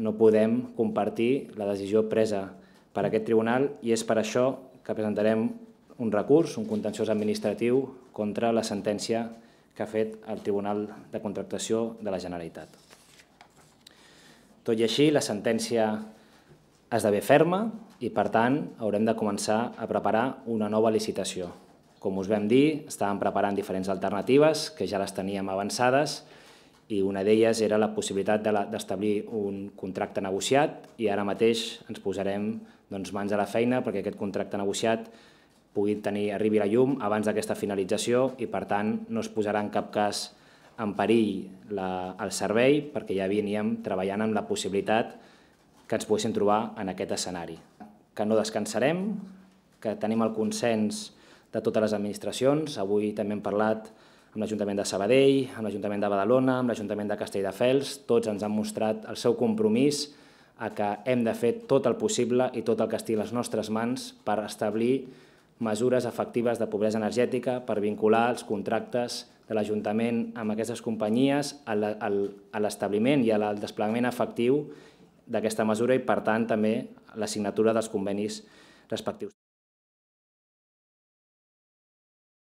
no podem compartir la decisió presa per aquest tribunal i és per això que presentarem un recurs, un contenciós administratiu, contra la sentència que ha fet el Tribunal de Contractació de la Generalitat. Tot i així, la sentència esdevé ferma i, per tant, haurem de començar a preparar una nova licitació. Com us vam dir, estàvem preparant diferents alternatives que ja les teníem avançades i una d'elles era la possibilitat d'establir de un contracte negociat i ara mateix ens posarem doncs, mans a la feina perquè aquest contracte negociat pugui tenir, arribi la llum abans d'aquesta finalització i, per tant, no es posarà en cap cas en perill la, el servei perquè ja veníem treballant amb la possibilitat que ens poguessin trobar en aquest escenari. Que no descansarem, que tenim el consens de totes les administracions. Avui també hem parlat amb l'Ajuntament de Sabadell, amb l'Ajuntament de Badalona, amb l'Ajuntament de Castelldefels, tots ens han mostrat el seu compromís a que hem de fer tot el possible i tot el que estigui a les nostres mans per establir mesures efectives de pobresa energètica, per vincular els contractes de l'Ajuntament amb aquestes companyies a l'establiment i al desplegament efectiu d'aquesta mesura i, per tant, també la signatura dels convenis respectius.